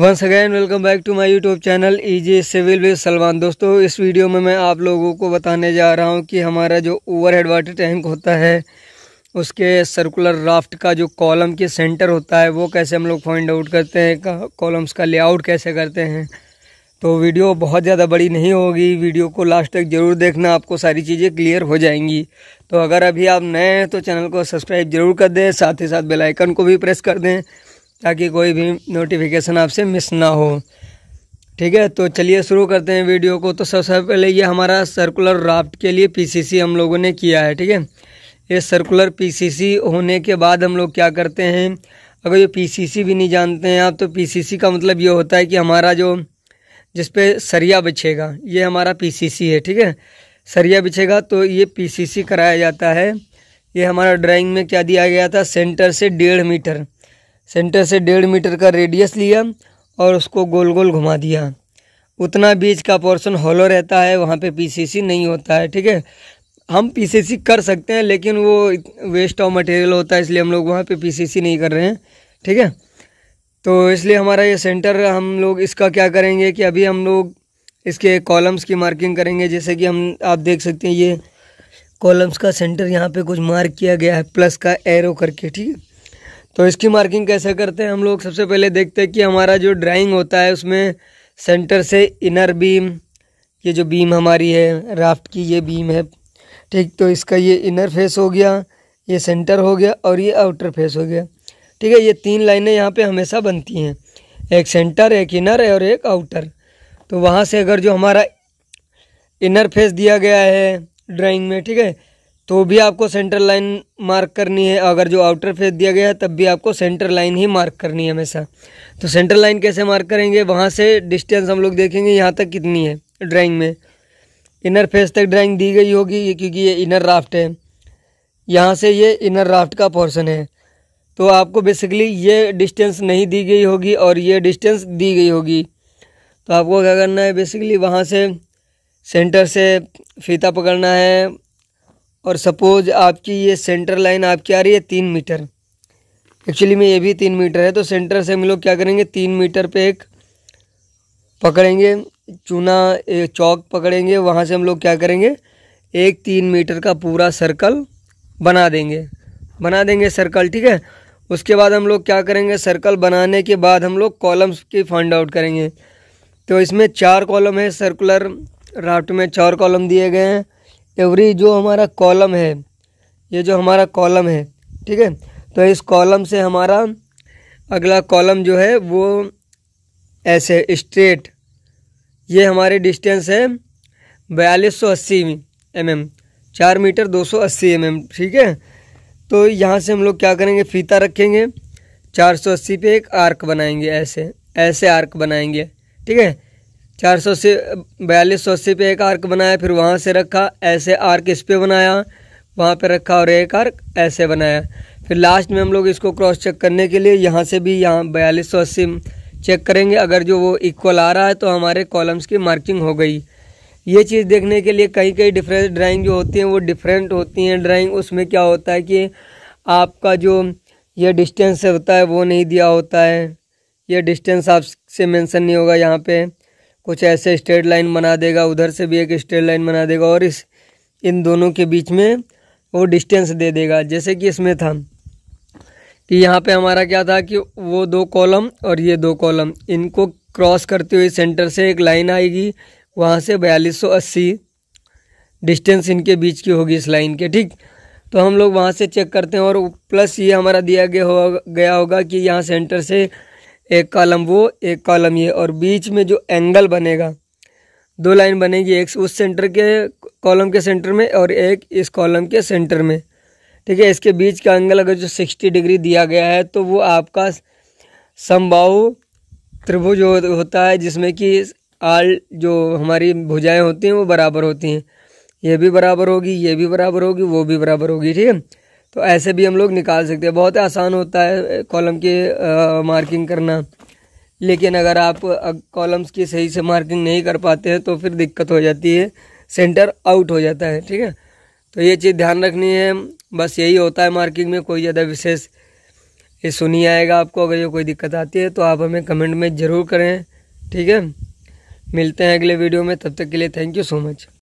once again welcome back to my YouTube channel E G civil with Salman दोस्तों इस video में मैं आप लोगों को बताने जा रहा हूं कि हमारा जो ओवरहेड वाटर टैंक होता है उसके सर्कुलर राफ्ट का जो कॉलम के सेंटर होता है वो कैसे हम लोग फाइंड आउट करते हैं कॉलम्स का लेआउट कैसे करते हैं तो वीडियो बहुत ज़्यादा बड़ी नहीं होगी वीडियो को लास्ट तक ज़रूर देखना आपको सारी चीज़ें क्लियर हो जाएंगी तो अगर अभी आप नए हैं तो चैनल को सब्सक्राइब जरूर कर दें साथ ही साथ बेलाइकन को भी प्रेस कर दें ताकि कोई भी नोटिफिकेशन आपसे मिस ना हो ठीक है तो चलिए शुरू करते हैं वीडियो को तो सबसे पहले ये हमारा सर्कुलर राफ्ट के लिए पीसीसी हम लोगों ने किया है ठीक है ये सर्कुलर पीसीसी होने के बाद हम लोग क्या करते हैं अगर ये पीसीसी भी नहीं जानते हैं आप तो पीसीसी का मतलब ये होता है कि हमारा जो जिस पे सरिया बिछेगा ये हमारा पीसीसी है ठीक है सरिया बिछेगा तो ये पीसीसी कराया जाता है ये हमारा ड्राइंग में क्या दिया गया था सेंटर से डेढ़ मीटर सेंटर से डेढ़ मीटर का रेडियस लिया और उसको गोल गोल घुमा दिया उतना बीज का पोर्शन हॉलो रहता है वहाँ पे पीसीसी नहीं होता है ठीक है हम पीसीसी कर सकते हैं लेकिन वो वेस्ट ऑफ मटेरियल होता है इसलिए हम लोग वहाँ पे पीसीसी नहीं कर रहे हैं ठीक है तो इसलिए हमारा ये सेंटर हम लोग इसका क्या करेंगे कि अभी हम लोग इसके कॉलम्स की मार्किंग करेंगे जैसे कि हम आप देख सकते हैं ये कॉलम्स का सेंटर यहाँ पर कुछ मार्क किया गया है प्लस का एरो करके ठीक है तो इसकी मार्किंग कैसे करते हैं हम लोग सबसे पहले देखते हैं कि हमारा जो ड्राइंग होता है उसमें सेंटर से इनर बीम ये जो बीम हमारी है राफ्ट की ये बीम है ठीक तो इसका ये इनर फेस हो गया ये सेंटर हो गया और ये आउटर फेस हो गया ठीक है ये तीन लाइनें यहाँ पे हमेशा बनती हैं एक सेंटर एक इनर और एक आउटर तो वहाँ से अगर जो हमारा इनर फेस दिया गया है ड्राइंग में ठीक है तो भी आपको सेंटर लाइन मार्क करनी है अगर जो आउटर फेस दिया गया है तब भी आपको सेंटर लाइन ही मार्क करनी है हमेशा तो सेंटर लाइन कैसे मार्क करेंगे वहाँ से डिस्टेंस हम लोग देखेंगे यहाँ तक कितनी है ड्राइंग में इनर फेस तक ड्राइंग दी गई होगी क्योंकि ये इनर राफ्ट है यहाँ से ये इनर राफ्ट का पोर्सन है तो आपको बेसिकली ये डिस्टेंस नहीं दी गई होगी और ये डिस्टेंस दी गई होगी तो आपको क्या करना है बेसिकली वहाँ से सेंटर से फीता पकड़ना है और सपोज़ आपकी ये सेंटर लाइन आपकी आ रही है तीन मीटर एक्चुअली में ये भी तीन मीटर है तो सेंटर से हम लोग क्या करेंगे तीन मीटर पे एक पकड़ेंगे चूना चौक पकड़ेंगे वहाँ से हम लोग क्या करेंगे एक तीन मीटर का पूरा सर्कल बना देंगे बना देंगे सर्कल ठीक है उसके बाद हम लोग क्या करेंगे सर्कल बनाने के बाद हम लोग कॉलम्स की फाइंड आउट करेंगे तो इसमें चार कॉलम है सर्कुलर राफ्ट में चार कॉलम दिए गए हैं एवरी जो हमारा कॉलम है ये जो हमारा कॉलम है ठीक है तो इस कॉलम से हमारा अगला कॉलम जो है वो ऐसे स्ट्रेट ये हमारे डिस्टेंस है बयालीस सौ अस्सी एम mm, एम चार मीटर दो सौ अस्सी एम mm, एम ठीक है तो यहाँ से हम लोग क्या करेंगे फीता रखेंगे चार सौ अस्सी पे एक आर्क बनाएंगे ऐसे ऐसे आर्क बनाएंगे ठीक है चार सौ से बयालीस सौ अस्सी पे एक आर्क बनाया फिर वहाँ से रखा ऐसे आर्क इस पे बनाया वहाँ पे रखा और एक आर्क ऐसे बनाया फिर लास्ट में हम लोग इसको क्रॉस चेक करने के लिए यहाँ से भी यहाँ बयालीस सौ अस्सी चेक करेंगे अगर जो वो इक्वल आ रहा है तो हमारे कॉलम्स की मार्किंग हो गई ये चीज़ देखने के लिए कई कई डिफरेंट ड्राइंग जो होती हैं वो डिफरेंट होती हैं ड्राइंग उसमें क्या होता है कि आपका जो ये डिस्टेंस होता है वो नहीं दिया होता है ये डिस्टेंस आपसे मेंशन नहीं होगा यहाँ पे कुछ ऐसे स्ट्रेट लाइन बना देगा उधर से भी एक स्ट्रेट लाइन बना देगा और इस इन दोनों के बीच में वो डिस्टेंस दे देगा जैसे कि इसमें था कि यहाँ पे हमारा क्या था कि वो दो कॉलम और ये दो कॉलम इनको क्रॉस करते हुए सेंटर से एक लाइन आएगी वहाँ से बयालीस सौ अस्सी डिस्टेंस इनके बीच की होगी इस लाइन के ठीक तो हम लोग वहाँ से चेक करते हैं और प्लस ये हमारा दिया गया हो गया होगा कि यहाँ सेंटर से एक कॉलम वो एक कॉलम ये और बीच में जो एंगल बनेगा दो लाइन बनेगी एक उस सेंटर के कॉलम के सेंटर में और एक इस कॉलम के सेंटर में ठीक है इसके बीच का एंगल अगर जो सिक्सटी डिग्री दिया गया है तो वो आपका समबाहु त्रिभुज हो, होता है जिसमें कि आल जो हमारी भुजाएं होती हैं वो बराबर होती हैं ये भी बराबर होगी ये भी बराबर होगी वो भी बराबर होगी ठीक है तो ऐसे भी हम लोग निकाल सकते हैं बहुत आसान होता है कॉलम की मार्किंग करना लेकिन अगर आप कॉलम्स की सही से मार्किंग नहीं कर पाते हैं तो फिर दिक्कत हो जाती है सेंटर आउट हो जाता है ठीक है तो ये चीज़ ध्यान रखनी है बस यही होता है मार्किंग में कोई ज़्यादा विशेष ये सुनी आएगा आपको अगर ये कोई दिक्कत आती है तो आप हमें कमेंट में ज़रूर करें ठीक है मिलते हैं अगले वीडियो में तब तक के लिए थैंक यू सो मच